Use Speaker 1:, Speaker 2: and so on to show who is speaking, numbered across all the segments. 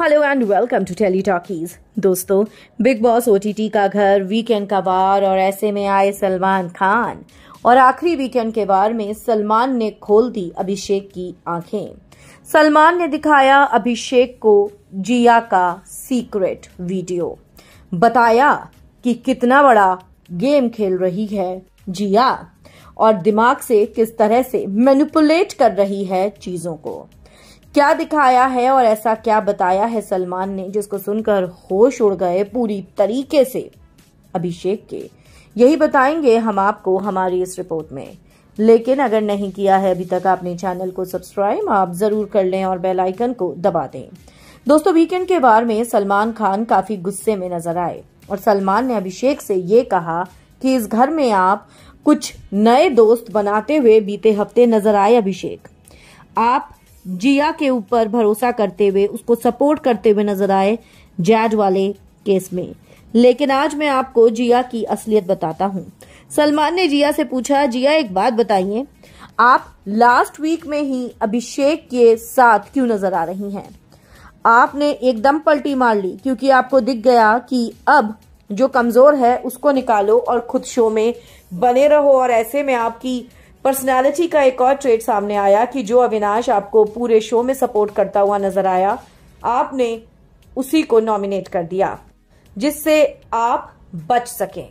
Speaker 1: hello and welcome to telly talkies दोस्तों Bigg Boss O का घर वीकेंड का बार और ऐसे में आए सलमान खान और आखिरी वीकेंड के बार में सलमान ने खोल दी अभिषेक की आंखें सलमान ने दिखाया अभिषेक को जिया का सीक्रेट वीडियो बताया कि कितना बड़ा गेम खेल रही है जिया और दिमाग से किस तरह से मैनिपुलेट कर रही है चीजों को क्या दिखाया है और ऐसा क्या बताया है सलमान ने जिसको सुनकर होश उड़ गए पूरी तरीके से अभिषेक के यही बताएंगे हम आपको हमारी इस रिपोर्ट में लेकिन अगर नहीं किया है अभी तक आपने चैनल को सब्सक्राइब आप जरूर कर लें और बेल आइकन को दबा दें दोस्तों वीकेंड के बार में सलमान खान काफी गुस्से में नजर आए और सलमान ने अभिषेक से ये कहा कि इस घर में आप कुछ नए दोस्त बनाते हुए बीते हफ्ते नजर आए अभिषेक आप जिया के ऊपर भरोसा करते हुए उसको सपोर्ट करते हुए नजर आए जैज वाले केस में लेकिन आज मैं आपको जिया की असलियत बताता हूँ सलमान ने जिया से पूछा जिया एक बात बताइए आप लास्ट वीक में ही अभिषेक के साथ क्यों नजर आ रही हैं आपने एकदम पलटी मार ली क्योंकि आपको दिख गया कि अब जो कमजोर है उसको निकालो और खुद शो में बने रहो और ऐसे में आपकी पर्सनालिटी का एक और ट्रेड सामने आया कि जो अविनाश आपको पूरे शो में सपोर्ट करता हुआ नजर आया आपने उसी को नॉमिनेट कर दिया जिससे आप बच सकें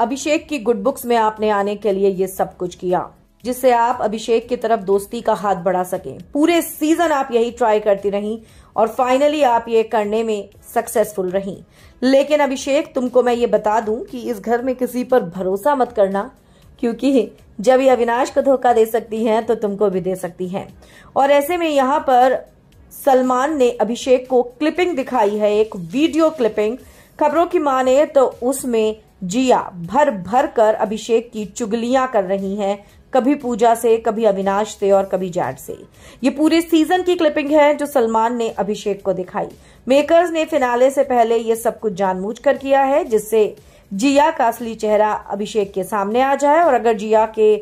Speaker 1: अभिषेक की गुड बुक्स में आपने आने के लिए ये सब कुछ किया जिससे आप अभिषेक की तरफ दोस्ती का हाथ बढ़ा सकें पूरे सीजन आप यही ट्राई करती रहीं और फाइनली आप ये करने में सक्सेसफुल रहीं लेकिन अभिषेक तुमको मैं ये बता दूं कि इस घर में किसी पर भरोसा मत करना क्योंकि जब ये अविनाश को धोखा दे सकती हैं तो तुमको भी दे सकती हैं और ऐसे में यहाँ पर सलमान ने अभिषेक को क्लिपिंग दिखाई है एक वीडियो क्लिपिंग खबरों की माने तो उसमें जिया भर भर कर अभिषेक की चुगलियां कर रही हैं कभी पूजा से कभी अविनाश से और कभी जैट से ये पूरे सीजन की क्लिपिंग है जो सलमान ने अभिषेक को दिखाई मेकर्स ने फिनाले से पहले ये सब कुछ कर किया है जिससे जिया का असली चेहरा अभिषेक के सामने आ जाए और अगर जिया के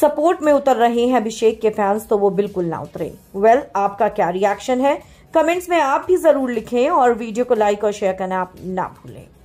Speaker 1: सपोर्ट में उतर रहे हैं अभिषेक के फैंस तो वो बिल्कुल ना उतरे वेल well, आपका क्या रिएक्शन है कमेंट्स में आप भी जरूर लिखें और वीडियो को लाइक और शेयर करना आप ना भूलें